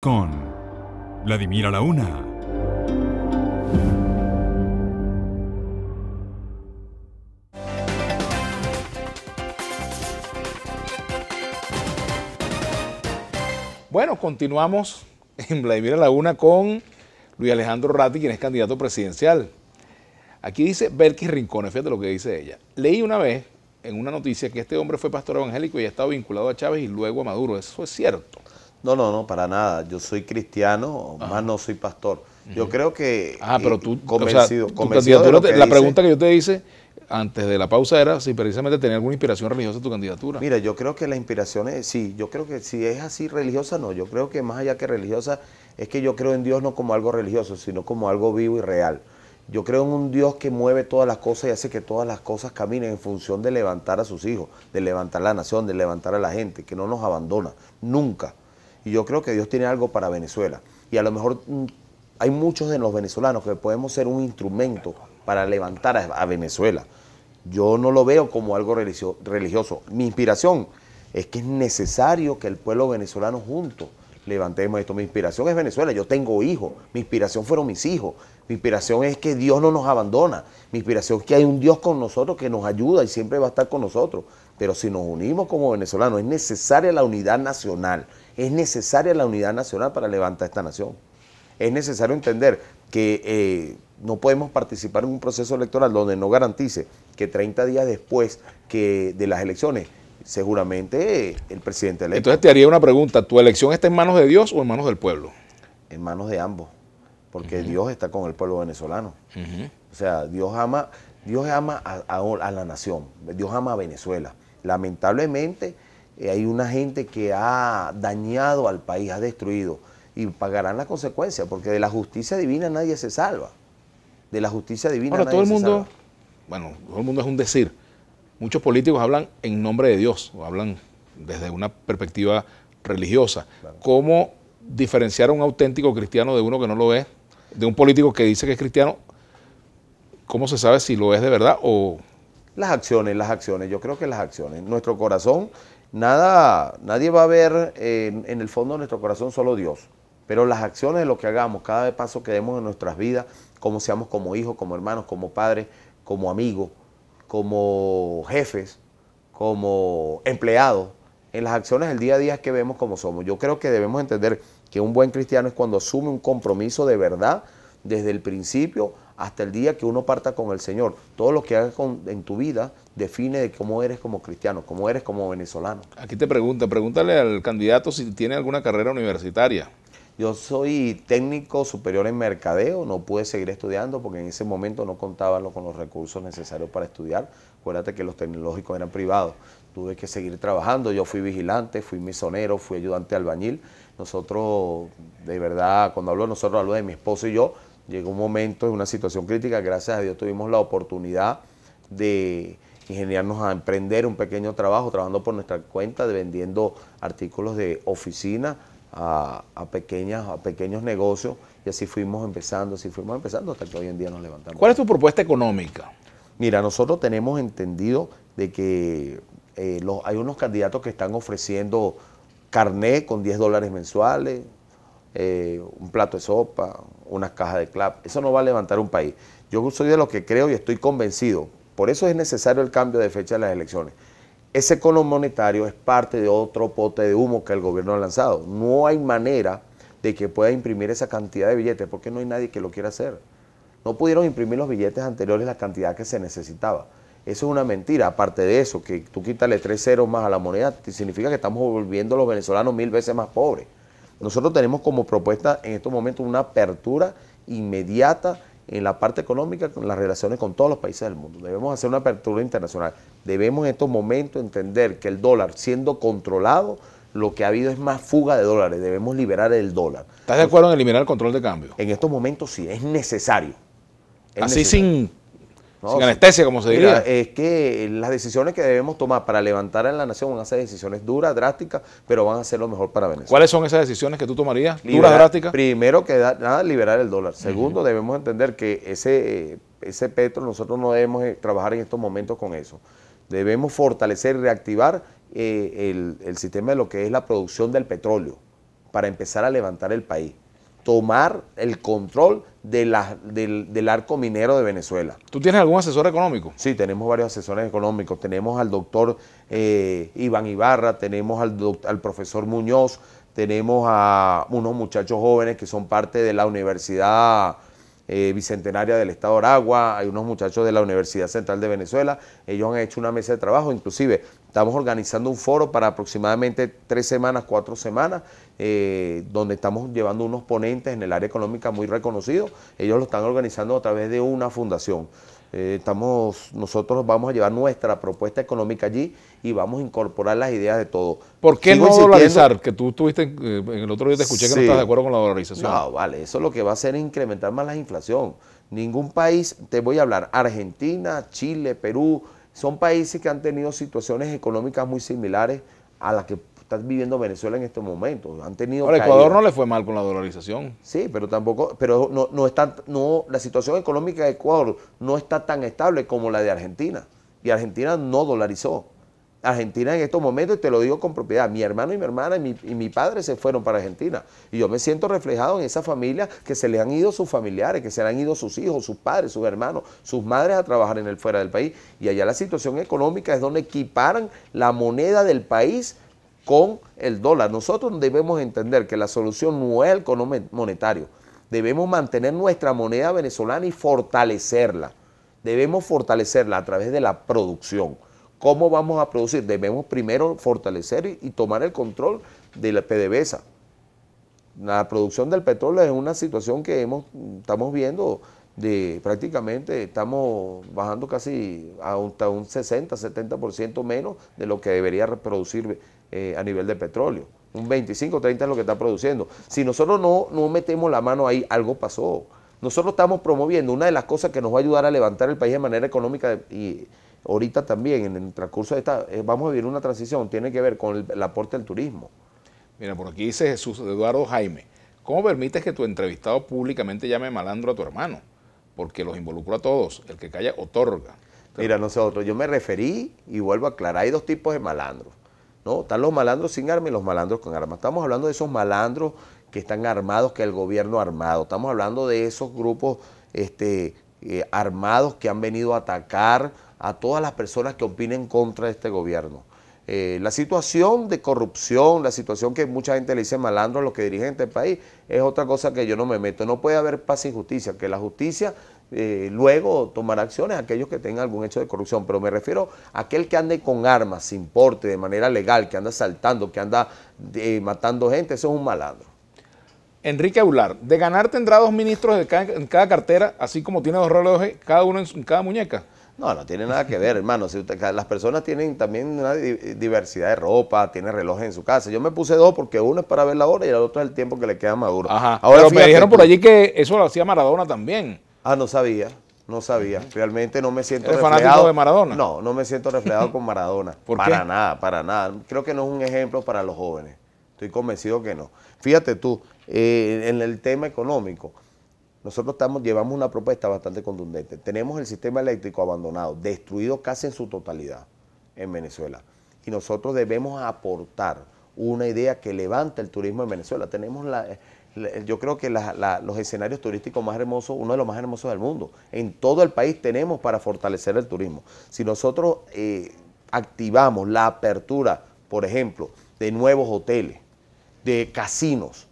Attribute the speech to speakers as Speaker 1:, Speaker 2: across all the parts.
Speaker 1: con Vladimir a Bueno, continuamos en Vladimir a con Luis Alejandro Ratti, quien es candidato presidencial. Aquí dice Belkis Rincones, fíjate lo que dice ella. Leí una vez en una noticia que este hombre
Speaker 2: fue pastor evangélico y ha estado vinculado a Chávez y luego a Maduro. Eso es cierto. No, no, no, para nada. Yo soy cristiano, más no soy pastor. Yo creo que. Ah, pero eh, tú. Convencido. la pregunta que yo te
Speaker 1: hice antes de la pausa era si precisamente tenía alguna inspiración religiosa tu
Speaker 2: candidatura. Mira, yo creo que la inspiración es. Sí, yo creo que si es así religiosa, no. Yo creo que más allá que religiosa, es que yo creo en Dios no como algo religioso, sino como algo vivo y real. Yo creo en un Dios que mueve todas las cosas y hace que todas las cosas caminen en función de levantar a sus hijos, de levantar la nación, de levantar a la gente, que no nos abandona, nunca. Y yo creo que Dios tiene algo para Venezuela. Y a lo mejor mm, hay muchos de los venezolanos que podemos ser un instrumento para levantar a, Venezuela. Yo no lo veo como algo religioso. Mi inspiración es que es necesario que el pueblo venezolano junto levantemos esto. Mi inspiración es Venezuela. Yo tengo hijos. Mi inspiración fueron mis hijos. Mi inspiración es que Dios no nos abandona. Mi inspiración es que hay un Dios con nosotros que nos ayuda y siempre va a estar con nosotros. Pero si nos unimos como venezolanos, es necesaria la unidad nacional. Es necesaria la unidad nacional para levantar esta nación. Es necesario entender que eh, no podemos participar en un proceso electoral donde no garantice que 30 días después que de las elecciones seguramente eh, el presidente electo.
Speaker 1: Entonces te haría una pregunta, ¿tu elección está en manos de Dios o en manos del
Speaker 2: pueblo? En manos de ambos porque Dios está con el pueblo venezolano. O sea, Dios ama, Dios ama a, la nación, Dios ama a Venezuela. Lamentablemente eh, hay una gente que ha dañado al país, ha destruido, y pagarán las consecuencias, porque de la justicia divina nadie se salva. De la justicia divina Ahora, nadie todo el se mundo, salva. Bueno, todo el mundo es un decir. Muchos políticos hablan en nombre de
Speaker 1: Dios, o hablan desde una perspectiva religiosa. ¿Cómo diferenciar a un auténtico cristiano de uno que no lo es de un político que dice que es cristiano,
Speaker 2: ¿cómo se sabe si lo es de verdad o...? Las acciones, las acciones, yo creo que las acciones. Nuestro corazón, nada, nadie va a ver eh, en, el fondo de nuestro corazón solo Dios. Pero las acciones de lo que hagamos, cada paso que demos en nuestras vidas, como seamos como hijos, como hermanos, como padres, como amigos, como jefes, como empleados, en las acciones del día a día es que vemos cómo somos. Yo creo que debemos entender que un buen cristiano es cuando asume un compromiso de verdad desde el principio hasta el día que uno parta con el Señor. Todo lo que hagas en tu vida define de cómo eres como cristiano, cómo eres como venezolano. Aquí te pregunta, pregúntale al candidato si tiene alguna carrera universitaria. Yo soy técnico superior en mercadeo, no pude seguir estudiando porque en ese momento no contaba con los recursos necesarios para estudiar. Acuérdate que los tecnológicos eran privados. Tuve que seguir trabajando, yo fui vigilante, fui misonero, fui ayudante albañil, nosotros, de verdad, cuando hablo de nosotros, hablo de mi esposo y yo, llegó un momento, en una situación crítica, gracias a Dios tuvimos la oportunidad de ingeniarnos a emprender un pequeño trabajo, trabajando por nuestra cuenta, de vendiendo artículos de oficina a, pequeñas, a pequeños negocios y así fuimos empezando, así fuimos empezando hasta que hoy en día nos levantamos. ¿Cuál es tu propuesta económica? Mira, nosotros tenemos entendido de que eh, hay unos candidatos que están ofreciendo carné con 10 dólares mensuales, eh, un plato de sopa, unas cajas de clap. Eso no va a levantar un país. Yo soy de los que creo y estoy convencido. Por eso es necesario el cambio de fecha de las elecciones. Ese cono monetario es parte de otro pote de humo que el gobierno ha lanzado. No hay manera de que pueda imprimir esa cantidad de billetes porque no hay nadie que lo quiera hacer. No pudieron imprimir los billetes anteriores la cantidad que se necesitaba. Eso es una mentira. Aparte de eso, que tú quítale tres ceros más a la moneda, significa que estamos volviendo a los venezolanos mil veces más pobres. Nosotros tenemos como propuesta en estos momentos una apertura inmediata en la parte económica, con las relaciones con todos los países del mundo. Debemos hacer una apertura internacional. Debemos en estos momentos entender que el dólar, siendo controlado, lo que ha habido es más fuga de dólares. Debemos liberar el dólar. ¿Estás de acuerdo en eliminar el control de cambio? En estos momentos sí, es necesario. Así sin sin anestesia, como se diría. Es que las decisiones que debemos tomar para levantar a la nación van a ser decisiones duras, drásticas, pero van a ser lo mejor para Venezuela.
Speaker 1: ¿Cuáles son esas decisiones que tú tomarías? ¿Duras, drásticas?
Speaker 2: Primero que nada, liberar el dólar. Segundo, debemos entender que ese, eh, ese nosotros no debemos eh, trabajar en estos momentos con eso. Debemos fortalecer y reactivar eh, el, el sistema de lo que es la producción del petróleo para empezar a levantar el país. Tomar el control de la, del, del, arco minero de Venezuela. ¿Tú tienes algún asesor económico? Sí, tenemos varios asesores económicos. Tenemos al doctor eh, Iván Ibarra, tenemos al, al, profesor Muñoz, tenemos a unos muchachos jóvenes que son parte de la Universidad eh, bicentenaria del Estado de Aragua, hay unos muchachos de la Universidad Central de Venezuela, ellos han hecho una mesa de trabajo, inclusive estamos organizando un foro para aproximadamente tres semanas, cuatro semanas, eh, donde estamos llevando unos ponentes en el área económica muy reconocidos, ellos lo están organizando a través de una fundación. Eh, estamos, nosotros vamos a llevar nuestra propuesta económica allí y vamos a incorporar las ideas de todo. ¿Por qué no Que tú estuviste, eh, en, el otro día te escuché que no estás de acuerdo con la dolarización. vale, eso lo que va a hacer es incrementar más la inflación. Ningún país, te voy a hablar, Argentina, Chile, Perú, son países que han tenido situaciones económicas muy similares a las que están viviendo Venezuela en estos momentos. Han tenido. Ahora, Ecuador no le fue mal con la dolarización. Sí, pero tampoco, pero no, no está, no, la situación económica de Ecuador no está tan estable como la de Argentina. Y Argentina no dolarizó. Argentina en estos momentos, y te lo digo con propiedad, mi hermano y mi hermana y mi, y mi, padre se fueron para Argentina. Y yo me siento reflejado en esa familia que se le han ido sus familiares, que se le han ido sus hijos, sus padres, sus hermanos, sus madres a trabajar en el fuera del país. Y allá la situación económica es donde equiparan la moneda del país con el dólar. Nosotros debemos entender que la solución no es el monetario. Debemos mantener nuestra moneda venezolana y fortalecerla. Debemos fortalecerla a través de la producción. ¿Cómo vamos a producir? Debemos primero fortalecer y, tomar el control de la PDVSA. La producción del petróleo es una situación que hemos, estamos viendo de prácticamente, estamos bajando casi hasta un 60, 70% menos de lo que debería producir eh, a nivel de petróleo. Un 25, 30 es lo que está produciendo. Si nosotros no, no metemos la mano ahí, algo pasó. Nosotros estamos promoviendo una de las cosas que nos va a ayudar a levantar el país de manera económica y ahorita también, en el transcurso de esta, eh, vamos a vivir una transición, tiene que ver con el, aporte del turismo. Mira, por aquí dice Jesús Eduardo Jaime,
Speaker 1: ¿cómo permites que tu entrevistado públicamente llame malandro a tu hermano? Porque los involucró a todos,
Speaker 2: el que calla otorga. Mira, nosotros, yo me referí y vuelvo a aclarar, hay dos tipos de malandros. ¿no? Están los malandros sin arma y los malandros con armas. Estamos hablando de esos malandros que están armados, que el gobierno armado. Estamos hablando de esos grupos este, eh, armados que han venido a atacar a todas las personas que opinen contra este gobierno. Eh, la situación de corrupción, la situación que mucha gente le dice malandro a los que dirigen este país, es otra cosa que yo no me meto. No puede haber paz y justicia, que la justicia eh, luego tomar acciones aquellos que tengan algún hecho de corrupción, pero me refiero a aquel que ande con armas sin porte de manera legal, que anda asaltando que anda eh, matando gente, eso es un malandro.
Speaker 1: Enrique Aular, de ganar tendrá dos ministros en cada cartera, así como tiene dos relojes, cada uno
Speaker 2: en, cada muñeca. No, no tiene nada que ver, hermano. Si las personas tienen también una diversidad de ropa, tienen relojes en su casa. Yo me puse dos porque uno es para ver la hora y el otro es el tiempo que le queda maduro. Ahora, pero me dijeron por allí que eso lo hacía Maradona también. Ah, no sabía, no sabía. Realmente no me siento reflejado. fanático de Maradona? No, no me siento reflejado con Maradona. ¿Por para nada, para nada. Creo que no es un ejemplo para los jóvenes. Estoy convencido que no. Fíjate tú, eh, en el tema económico, nosotros estamos, llevamos una propuesta bastante contundente. Tenemos el sistema eléctrico abandonado, destruido casi en su totalidad en Venezuela. Y nosotros debemos aportar una idea que levante el turismo en Venezuela. Tenemos la, yo creo que los escenarios turísticos más hermosos, uno de los más hermosos del mundo. En todo el país tenemos para fortalecer el turismo. Si nosotros eh, activamos la apertura, por ejemplo, de nuevos hoteles, de casinos,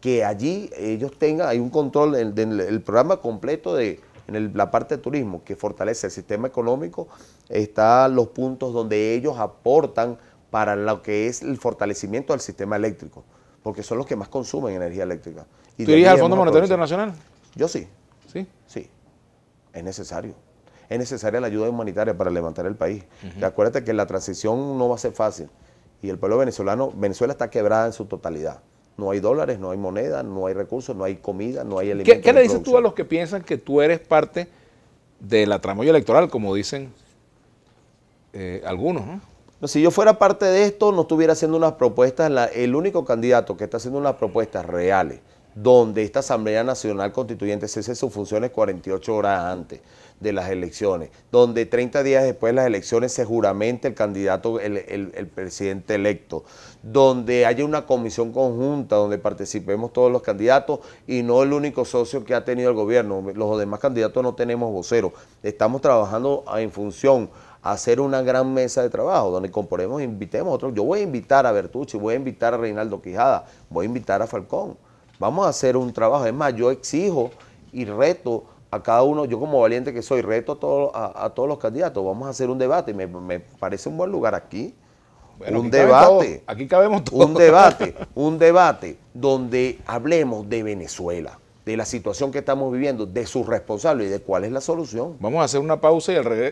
Speaker 2: que allí ellos tengan, hay un control del, programa completo de, la parte de turismo que fortalece el sistema económico, están los puntos donde ellos aportan para lo que es el fortalecimiento del sistema eléctrico porque son los que más consumen energía eléctrica. ¿Tú irías al Fondo Monetario Internacional? Yo sí. ¿Sí? Sí. Es necesario. Es necesaria la ayuda humanitaria para levantar el país. De Acuérdate que la transición no va a ser fácil. Y el pueblo venezolano, Venezuela está quebrada en su totalidad. No hay dólares, no hay moneda, no hay recursos, no hay comida, no hay alimentos. ¿Qué, le dices tú
Speaker 1: a los que piensan que tú eres parte
Speaker 2: de la tramoya electoral, como dicen eh, algunos? ¿no? Si yo fuera parte de esto, no estuviera haciendo unas propuestas, el único candidato que está haciendo unas propuestas reales, donde esta Asamblea Nacional Constituyente cese sus funciones 48 horas antes de las elecciones, donde 30 días después de las elecciones se el candidato, el, presidente electo, donde haya una comisión conjunta donde participemos todos los candidatos y no el único socio que ha tenido el gobierno. Los demás candidatos no tenemos voceros, Estamos trabajando en función hacer una gran mesa de trabajo donde componemos, invitemos a otros. Yo voy a invitar a Bertucci, voy a invitar a Reinaldo Quijada, voy a invitar a Falcón. Vamos a hacer un trabajo. Es más, yo exijo y reto a cada uno, yo como valiente que soy, reto a, todo, a, todos los candidatos. Vamos a hacer un debate. Me, parece un buen lugar aquí. un debate. aquí cabemos todos. Un debate, un debate donde hablemos de Venezuela de la situación que estamos viviendo, de sus responsables y de cuál es la solución. Vamos a hacer una pausa y al regreso.